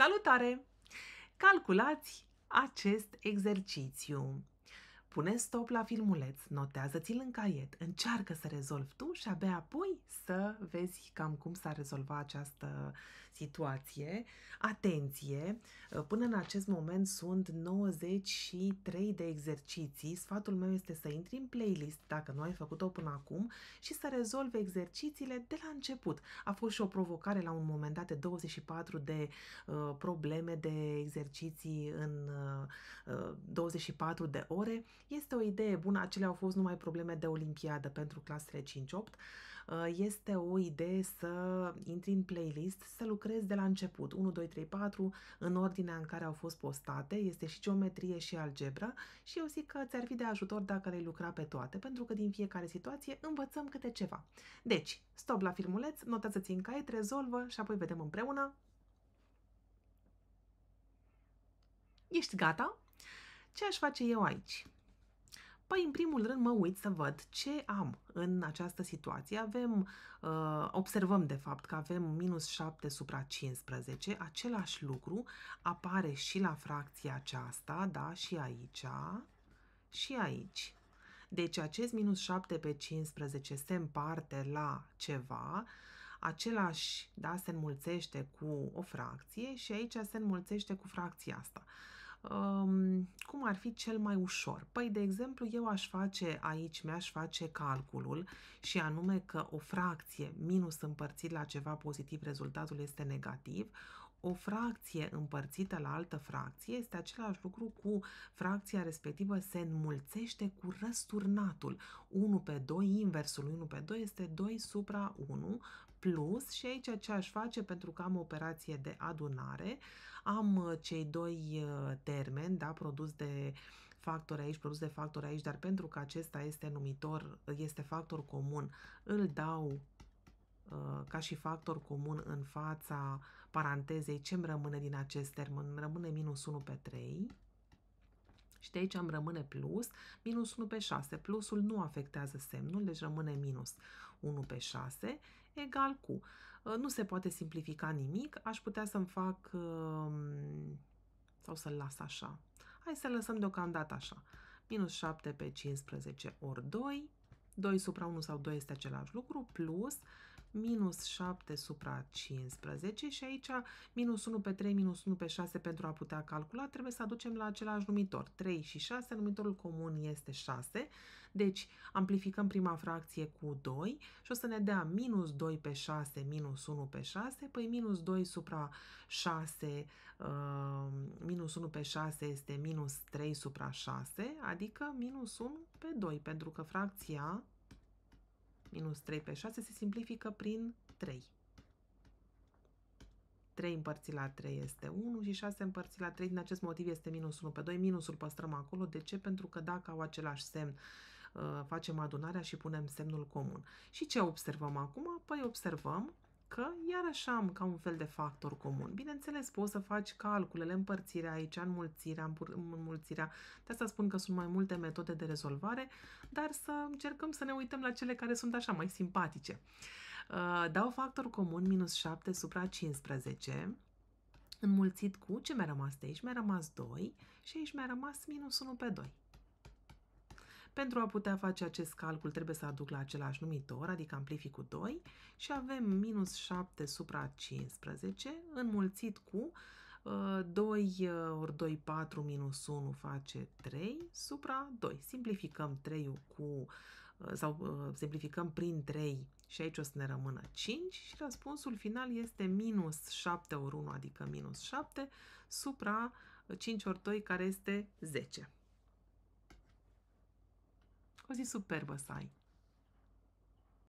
Salutare! Calculați acest exercițiu. Pune stop la filmuleț, notează-ți-l în caiet, încearcă să rezolvi tu și abia apoi să vezi cam cum s-a rezolvat această situație. Atenție! Până în acest moment sunt 93 de exerciții. Sfatul meu este să intri în playlist, dacă nu ai făcut-o până acum, și să rezolvi exercițiile de la început. A fost și o provocare la un moment dat de 24 de uh, probleme de exerciții în uh, 24 uh, de ore este o idee bună, acele au fost numai probleme de olimpiadă pentru clasele 5-8. Uh, este o idee să intri în playlist, să lucrezi de la început, 1, 2, 3, 4, în ordinea în care au fost postate. Este și geometrie și algebra și eu zic că ți-ar fi de ajutor dacă le lucra pe toate, pentru că din fiecare situație învățăm câte ceva. Deci, stop la filmuleț, notează-ți în caiet, rezolvă și apoi vedem împreună Ești gata? Ce aș face eu aici? Păi, în primul rând, mă uit să văd ce am în această situație. Avem, uh, observăm de fapt că avem minus 7 supra 15, același lucru apare și la fracția aceasta, da, și aici, și aici. Deci acest minus 7 pe 15 se împarte la ceva, același da, se înmulțește cu o fracție și aici se înmulțește cu fracția asta. Uh, um, cum ar fi cel mai ușor? Păi, de exemplu, eu aș face aici, mi-aș face calculul și anume că o fracție minus împărțit la ceva pozitiv, rezultatul este negativ, o fracție împărțită la altă fracție este același lucru cu fracția respectivă se înmulțește cu răsturnatul. 1 pe 2, inversul 1 pe 2 este 2 supra 1 plus și aici ce aș face pentru că am operație de adunare, am uh, cei doi uh, termeni, da, produs de factor aici, produs de factor aici, dar pentru că acesta este numitor, este factor comun, îl dau uh, ca și factor comun în fața parantezei, ce îmi rămâne din acest termen? Îmi rămâne minus 1 pe 3 și de aici am rămâne plus, minus 1 pe 6. Plusul nu afectează semnul, deci rămâne minus 1 pe 6 egal cu. Uh, nu se poate simplifica nimic, aș putea să-mi fac um, sau să-l las așa. Hai să lăsăm deocamdată așa. Minus 7 pe 15 ori 2, 2 supra 1 sau 2 este același lucru, plus minus 7 supra 15 și aici minus 1 pe 3, minus 1 pe 6 pentru a putea calcula, trebuie să aducem la același numitor. 3 și 6, numitorul comun este 6, deci amplificăm prima fracție cu 2 și o să ne dea minus 2 pe 6, minus 1 pe 6, păi minus 2 supra 6, uh, minus 1 pe 6 este minus 3 supra 6, adică minus 1 pe 2, pentru că fracția minus 3 pe 6 se simplifică prin 3. 3 împărțit la 3 este 1 și 6 împărțit la 3 din acest motiv este minus 1 pe 2. Minusul păstrăm acolo. De ce? Pentru că dacă au același semn, uh, facem adunarea și punem semnul comun. Și ce observăm acum? Păi observăm că iarăși am ca un fel de factor comun. Bineînțeles, poți să faci calculele, împărțirea aici, înmulțirea, înmulțirea. De asta spun că sunt mai multe metode de rezolvare, dar să încercăm să ne uităm la cele care sunt așa mai simpatice. Uh, dau factor comun minus 7 supra 15 înmulțit cu ce mi-a rămas de aici, mi-a rămas 2 și aici mi-a rămas minus 1 pe 2. Pentru a putea face acest calcul trebuie să aduc la același numitor, adică amplific cu 2 și avem minus 7 supra 15 înmulțit cu 2 uh, uh, ori 2, 4 minus 1 face 3 supra 2. Simplificăm 3 cu, uh, sau simplificăm prin 3 și aici o să ne rămână 5 și răspunsul final este minus 7 ori 1, adică minus 7, supra 5 ori 2, care este 10 o zi superbă să ai.